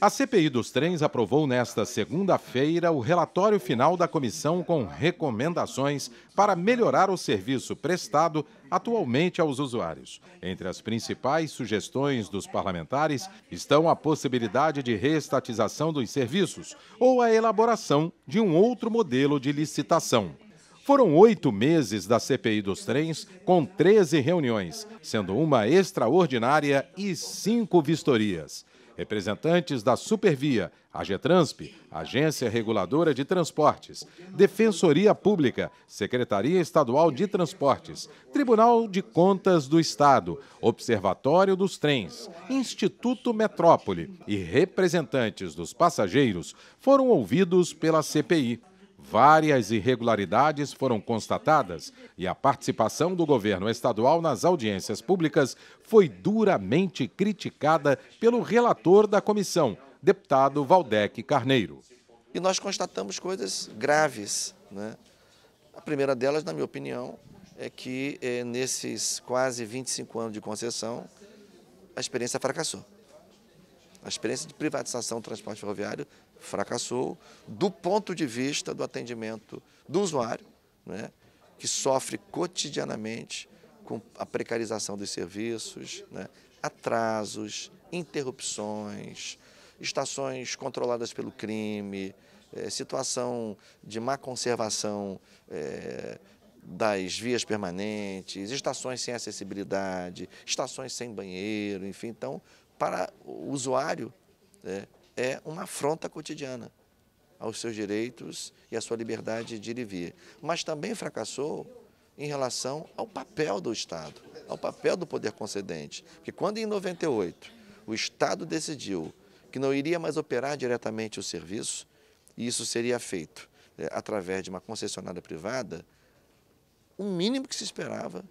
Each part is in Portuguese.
A CPI dos trens aprovou nesta segunda-feira o relatório final da comissão com recomendações para melhorar o serviço prestado atualmente aos usuários. Entre as principais sugestões dos parlamentares estão a possibilidade de reestatização dos serviços ou a elaboração de um outro modelo de licitação. Foram oito meses da CPI dos trens, com 13 reuniões, sendo uma extraordinária e cinco vistorias. Representantes da Supervia, a Getransp, Agência Reguladora de Transportes, Defensoria Pública, Secretaria Estadual de Transportes, Tribunal de Contas do Estado, Observatório dos Trens, Instituto Metrópole e representantes dos passageiros foram ouvidos pela CPI. Várias irregularidades foram constatadas e a participação do governo estadual nas audiências públicas foi duramente criticada pelo relator da comissão, deputado Valdec Carneiro. E nós constatamos coisas graves. Né? A primeira delas, na minha opinião, é que é, nesses quase 25 anos de concessão, a experiência fracassou. A experiência de privatização do transporte ferroviário fracassou do ponto de vista do atendimento do usuário, né, que sofre cotidianamente com a precarização dos serviços, né, atrasos, interrupções, estações controladas pelo crime, é, situação de má conservação é, das vias permanentes, estações sem acessibilidade, estações sem banheiro, enfim. Então, para o usuário, é, é uma afronta cotidiana aos seus direitos e à sua liberdade de ir e vir. Mas também fracassou em relação ao papel do Estado, ao papel do poder concedente. Porque quando em 98 o Estado decidiu que não iria mais operar diretamente o serviço, e isso seria feito é, através de uma concessionária privada, o mínimo que se esperava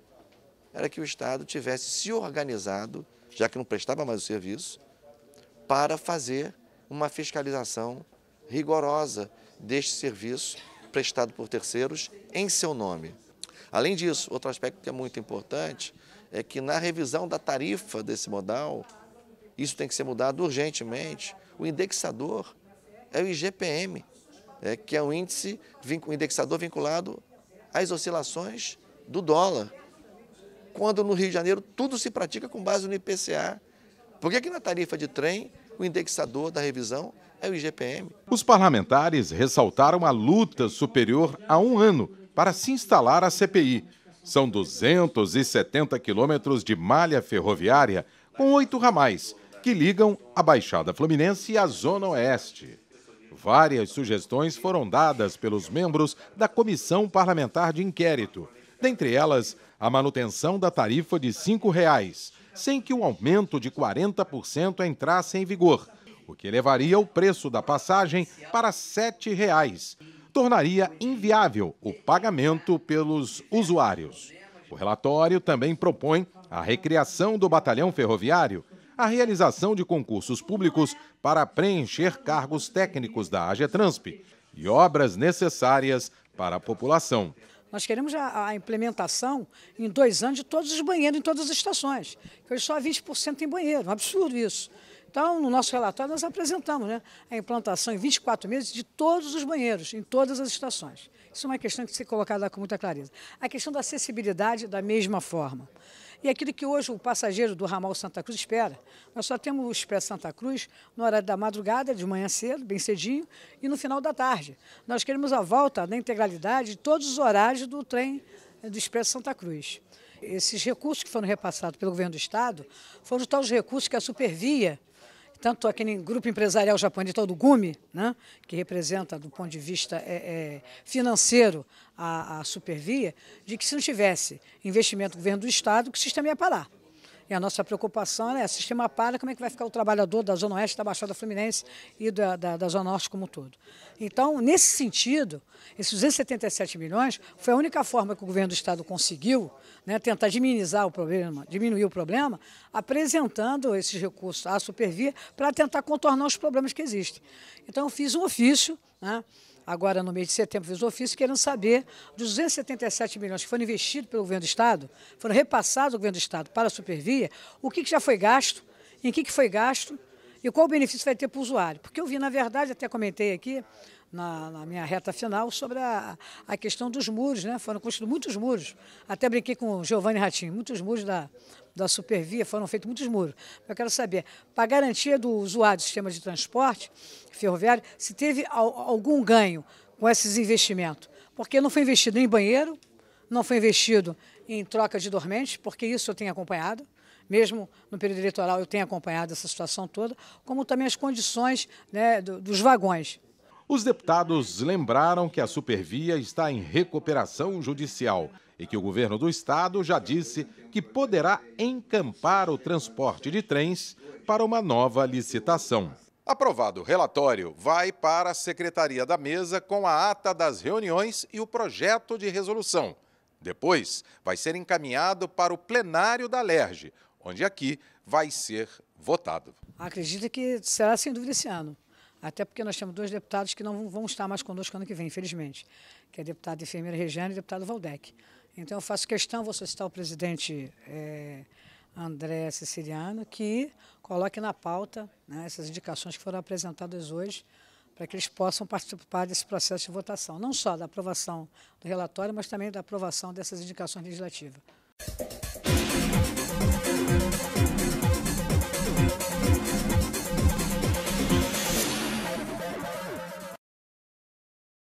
era que o Estado tivesse se organizado já que não prestava mais o serviço, para fazer uma fiscalização rigorosa deste serviço prestado por terceiros em seu nome. Além disso, outro aspecto que é muito importante é que na revisão da tarifa desse modal, isso tem que ser mudado urgentemente. O indexador é o IGPM, é, que é um índice, um indexador vinculado às oscilações do dólar quando no Rio de Janeiro tudo se pratica com base no IPCA. Por que, que na tarifa de trem o indexador da revisão é o IGPM? Os parlamentares ressaltaram a luta superior a um ano para se instalar a CPI. São 270 quilômetros de malha ferroviária com oito ramais que ligam a Baixada Fluminense e a Zona Oeste. Várias sugestões foram dadas pelos membros da Comissão Parlamentar de Inquérito, dentre elas a manutenção da tarifa de R$ 5,00, sem que o aumento de 40% entrasse em vigor, o que elevaria o preço da passagem para R$ 7,00. Tornaria inviável o pagamento pelos usuários. O relatório também propõe a recriação do batalhão ferroviário, a realização de concursos públicos para preencher cargos técnicos da AGETRANSP e obras necessárias para a população. Nós queremos a, a, implementação em dois anos de todos os banheiros em todas as estações. Que hoje só 20% em banheiro, um absurdo isso. Então, no nosso relatório, nós apresentamos né, a implantação em 24 meses de todos os banheiros, em todas as estações. Isso é uma questão que tem que ser colocada com muita clareza. A questão da acessibilidade, da mesma forma. E aquilo que hoje o passageiro do ramal Santa Cruz espera. Nós só temos o Expresso Santa Cruz no horário da madrugada, de manhã cedo, bem cedinho, e no final da tarde. Nós queremos a volta na integralidade de todos os horários do trem eh, do Expresso Santa Cruz. Esses recursos que foram repassados pelo governo do Estado foram os tais recursos que a Supervia tanto aquele é grupo empresarial japonês, o Gumi, né, que representa, do ponto de vista é, é, financeiro, a, a, Supervia, de que se não tivesse investimento do governo do Estado, que o sistema ia parar. E a nossa preocupação é sistema palha, como é que vai ficar o trabalhador da Zona Oeste, da Baixada Fluminense e da, da, da Zona Norte como um todo. Então, nesse sentido, esses 277 milhões foi a única forma que o governo do Estado conseguiu né, tentar diminuir o problema, diminuir o problema, apresentando esses recursos à Supervia para tentar contornar os problemas que existem. Então, eu fiz um ofício, né, agora no mês de setembro, fez ofício querendo saber dos 277 milhões que foram investidos pelo governo do Estado, foram repassados ao governo do Estado para a Supervia, o que, que já foi gasto, em que, que foi gasto e qual benefício vai ter para o usuário. Porque eu vi, na verdade, até comentei aqui, na, na, minha reta final sobre a, a questão dos muros, né? Foram construídos muitos muros. Até brinquei com o Giovanni Ratinho, muitos muros da, da Supervia, foram feitos muitos muros. Eu quero saber, para garantia do usuário do sistema de transporte ferroviário, se teve algum ganho com esses investimentos. Porque não foi investido em banheiro, não foi investido em troca de dormentes, porque isso eu tenho acompanhado mesmo no período eleitoral eu tenho acompanhado essa situação toda, como também as condições né, dos vagões. Os deputados lembraram que a supervia está em recuperação judicial e que o governo do estado já disse que poderá encampar o transporte de trens para uma nova licitação. Aprovado o relatório, vai para a secretaria da mesa com a ata das reuniões e o projeto de resolução. Depois, vai ser encaminhado para o plenário da LERJ, onde aqui vai ser votado. Acredito que será sem dúvida esse ano até porque nós temos dois deputados que não vão estar mais conosco ano que vem, infelizmente, que é a deputada enfermeira Regiane e o deputado Valdec. Então eu faço questão, vou solicitar ao presidente é, André Siciliano que coloque na pauta né, essas indicações que foram apresentadas hoje, para que eles possam participar desse processo de votação, não só da aprovação do relatório, mas também da aprovação dessas indicações legislativas.